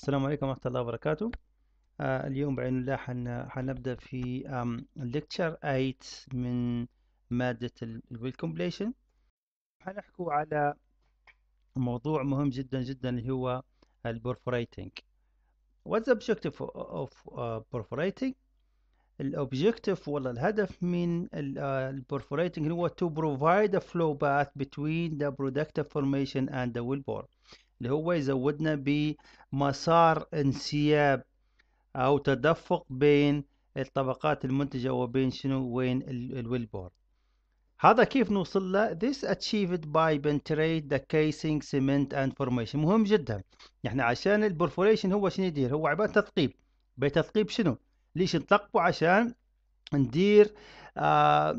السلام عليكم ورحمة الله وبركاته آه اليوم بعين الله حن... حنبدأ في ليكتشر 8 من مادة الويل كومبليشن حنحكو على موضوع مهم جدا جدا اللي هو البورفوريتنج What's the objective of آه، perforating? الأوبجيكتيف والله الهدف من perforating آه، هو to provide a flow path between the productive formation and the wellbore اللي هو يزودنا بمسار انسياب او تدفق بين الطبقات المنتجة وبين شنو وين الويلبور هذا كيف نوصل له this achieved by penetrate the casing cement and formation مهم جدا يعني عشان البرفوريشن هو شنو يدير هو عباره تثقيب بتثقيب شنو ليش نثقبه عشان ندير آه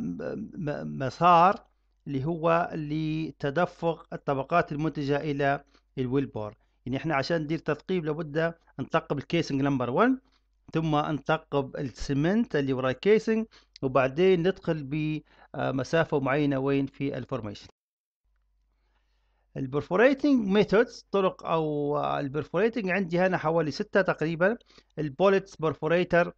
مسار اللي هو لتدفق الطبقات المنتجه الى الويل بور يعني احنا عشان ندير تثقيب لابد نثقب الكيسنج نمبر 1 ثم نثقب السمنت اللي ورا الكيسنج وبعدين ندخل بمسافة آه، معينة وين في الفورميشن البرفوريتنج ميثودز طرق او آه، البرفوريتنج عندي هنا حوالي ستة تقريبا البوليتس برفوريتر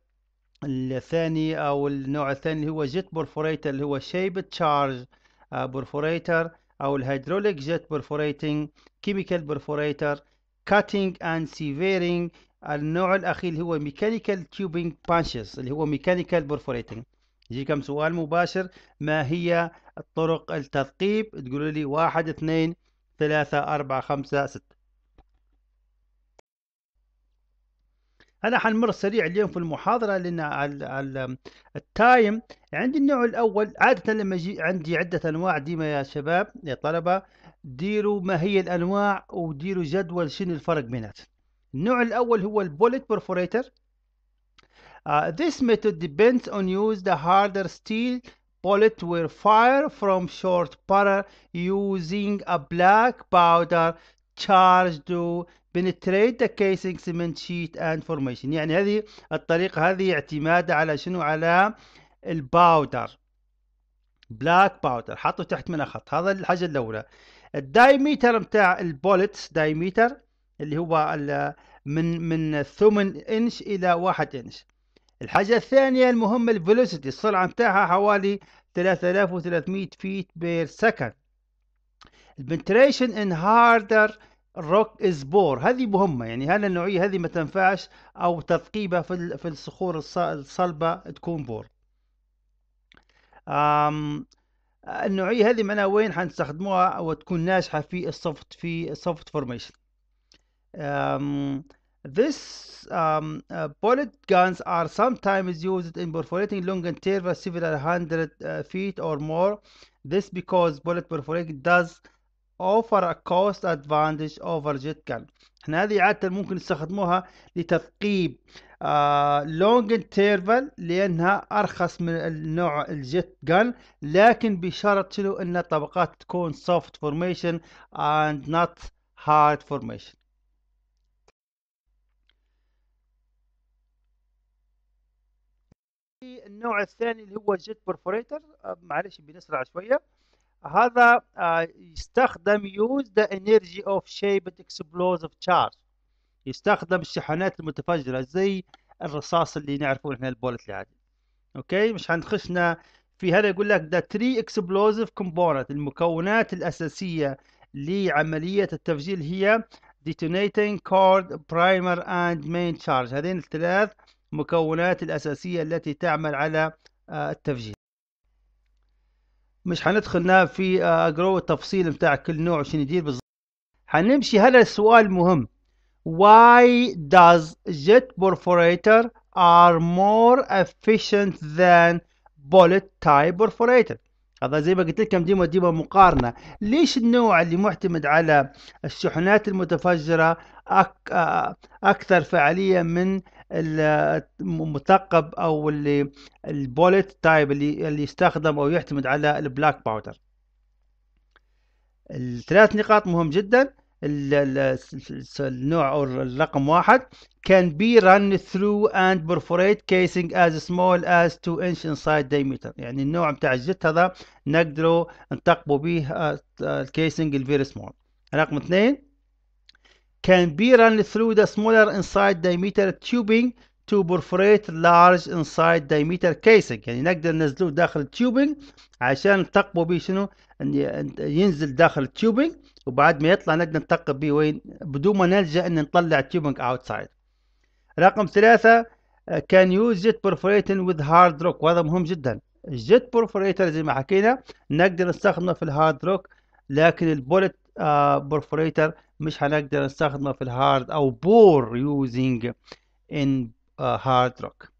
الثاني او النوع الثاني اللي هو جيت برفوريتر اللي هو شيب تشارج برفوريتر أو الهيدروليك جيت برفوريتنج كيميكال برفوريتر كاتنج اند سيفيرنج النوع الأخير هو ميكانيكال تيوبينج بانشز اللي هو ميكانيكال برفوريتنج يجيكم سؤال مباشر ما هي طرق التثقيب تقولوا لي واحد اثنين ثلاثة أربعة خمسة ستة انا حنمر سريع اليوم في المحاضره لان على, التايم عندي النوع الاول عاده لما يجي عندي عده انواع ديما يا شباب يا طلبه ديروا ما هي الانواع وديروا جدول شنو الفرق بينات النوع الاول هو البوليت برفوريتر Uh, آه، this method depends on use the harder steel bullet will fire from short barrel using a black powder charged to penetrate the casing cement sheet and formation يعني هذه الطريقة هذه اعتماد على شنو على الباودر بلاك باودر حطوا تحت منها خط هذا الحاجة الأولى الدايميتر متاع البولتس دايميتر اللي هو من من ثمن انش الى واحد انش الحاجة الثانية المهمة الفيلوسيتي السرعة متاعها حوالي 3300 فيت بير سكند البنتريشن ان هاردر الروك از بور هذه مهمه يعني هذه النوعيه هذه ما تنفعش او تثقيبها في في الصخور الصلبه تكون بور أم النوعيه هذه معناها وين حنستخدموها وتكون ناجحه في السوفت في السوفت فورميشن This um, uh, bullet guns are sometimes used in perforating long intervals several hundred uh, feet or more. This because bullet perforating does offer a cost advantage over JetCal احنا هذه عادة ممكن نستخدموها لتثقيب لونج آه، interval لانها ارخص من النوع الجت جن لكن بشرط شنو ان الطبقات تكون soft formation and not hard formation النوع الثاني اللي هو جيت برفوريتر آه، معلش بنسرع شويه هذا آه، يستخدم use the energy of shaped explosive charge يستخدم الشحنات المتفجرة زي الرصاص اللي نعرفه احنا البولت العادي اوكي مش هنخشنا في هذا يقول لك the three explosive component المكونات الأساسية لعملية التفجير هي detonating cord primer and main charge هذين الثلاث مكونات الأساسية التي تعمل على آه، التفجير مش حندخلنا في اقرو آه، التفصيل بتاع كل نوع شنو يدير بالضبط حنمشي هذا السؤال مهم why does jet perforator are more efficient than bullet type perforator هذا زي ما قلت لكم ديما ديما مقارنه ليش النوع اللي معتمد على الشحنات المتفجره أك آه، اكثر فعاليه من آه، المثقب او اللي البوليت تايب اللي اللي يستخدم او يعتمد على البلاك باودر الثلاث نقاط مهم جدا النوع أو الرقم واحد can be run through and perforate casing as small as 2 inch inside diameter يعني النوع بتاع الجت هذا نقدروا نثقبوا به الكيسنج الفيري سمول رقم اثنين can be run through the smaller inside diameter tubing to perforate large inside diameter casing يعني نقدر ننزلوه داخل التيوبنج عشان نثقبوا به شنو ينزل داخل التيوبنج وبعد ما يطلع نقدر نثقب به وين بدون ما نلجأ ان نطلع تيوبنج اوتسايد رقم ثلاثة كان يوز جيت بورفوريتن وذ هارد روك وهذا مهم جدا الجيت بورفوريتر زي ما حكينا نقدر نستخدمه في الهارد روك لكن البولت بورفوريتر آه، مش هنقدر نستخدمه في الهارد او بور يوزنج ان هارد روك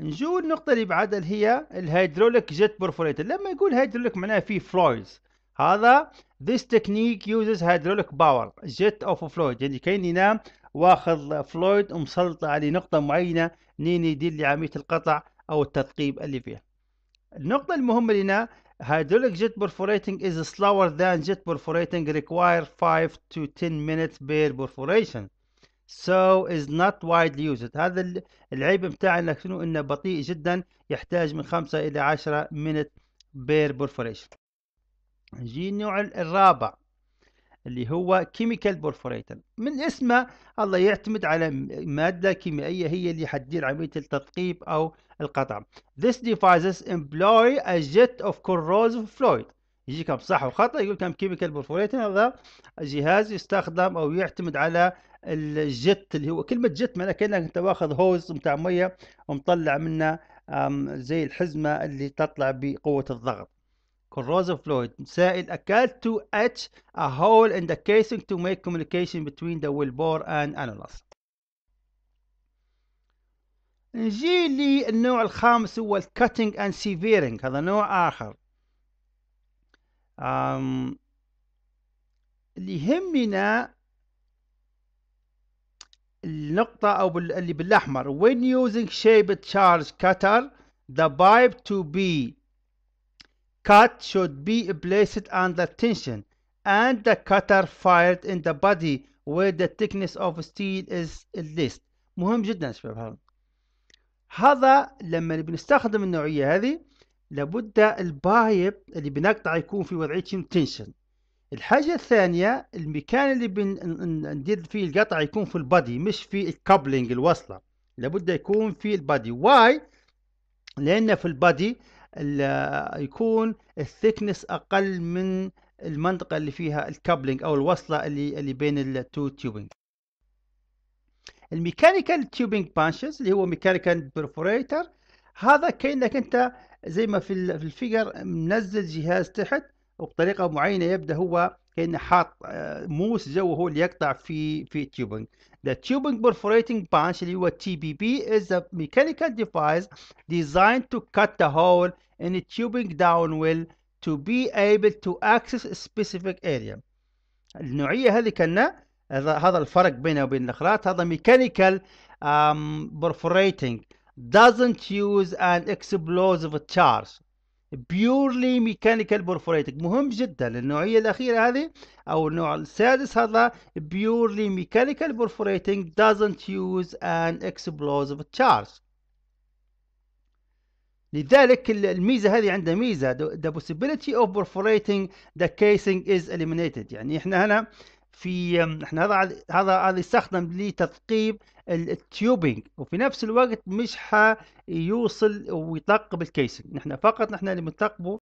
نجو النقطة اللي بعدها اللي هي الهيدروليك جيت بورفوريتر لما يقول هيدروليك معناه فيه فلويز هذا this technique uses hydraulic power jet of fluid يعني كاين ينام واخذ فلويد ومسلطة على نقطة معينة نين يدير لعملية القطع أو التثقيب اللي فيها النقطة المهمة لنا hydraulic jet perforating is slower than jet perforating require 5 to 10 minutes per perforation so is not widely used هذا العيب بتاع انك شنو انه بطيء جدا يحتاج من 5 الى 10 minute بير perforation نجي النوع الرابع اللي هو chemical perforator من اسمه الله يعتمد على مادة كيميائية هي اللي حتدير عملية التثقيب أو القطع. This devices employ a jet of corrosive fluid يجيك بصح وخطأ يقول لك كيميكال بورفوريتنج هذا جهاز يستخدم أو يعتمد على الجت اللي هو كلمة جت معناها كأنك أنت واخذ هوز متاع مية ومطلع منه زي الحزمة اللي تطلع بقوة الضغط corrosive fluid سائل اكاد اتش ا a hole in the casing to make communication between the بور and annulus نجي للنوع الخامس هو الكاتنج اند سيفيرنج هذا نوع اخر اللي يهمنا النقطة أو اللي بالأحمر when using shape charge cutter the pipe to be cut should be placed under tension and the cutter fired in the body where the thickness of steel is least مهم جدا شباب هذا هذا لما بنستخدم النوعية هذه لابد البايب اللي بنقطع يكون في وضعية تنشن الحاجة الثانية المكان اللي بندير فيه القطع يكون في البادي مش في الكابلينج الوصلة لابد يكون في البادي واي لأن في البادي يكون الثيكنس أقل من المنطقة اللي فيها الكابلينج أو الوصلة اللي اللي بين التو تيوبينج الميكانيكال تيوبينج بانشز اللي هو ميكانيكال بيرفوريتر هذا كانك انت زي ما في في الفيجر منزل جهاز تحت وبطريقه معينه يبدا هو كانه حاط آه، موس جوه هو اللي يقطع في في تيوبنج ذا تيوبنج بيرفوريتنج بانش اللي هو تي بي بي از ا ميكانيكال ديفايس ديزاين تو كات ذا هول ان تيوبنج داون ويل تو بي ايبل تو اكسس سبيسيفيك اريا النوعيه هذه كنا هذا الفرق بينه وبين الاخرات هذا ميكانيكال بيرفوريتنج um, doesn't use an explosive charge purely mechanical perforating مهم جدا النوعية الأخيرة هذه أو النوع السادس هذا purely mechanical perforating doesn't use an explosive charge لذلك الميزة هذه عندها ميزة the possibility of perforating the casing is eliminated يعني احنا هنا في احنا هذا هذا هذا يستخدم لتثقيب التيوبينج وفي نفس الوقت مش حيوصل ويطقب الكيسنج نحن فقط نحن اللي بنثقبه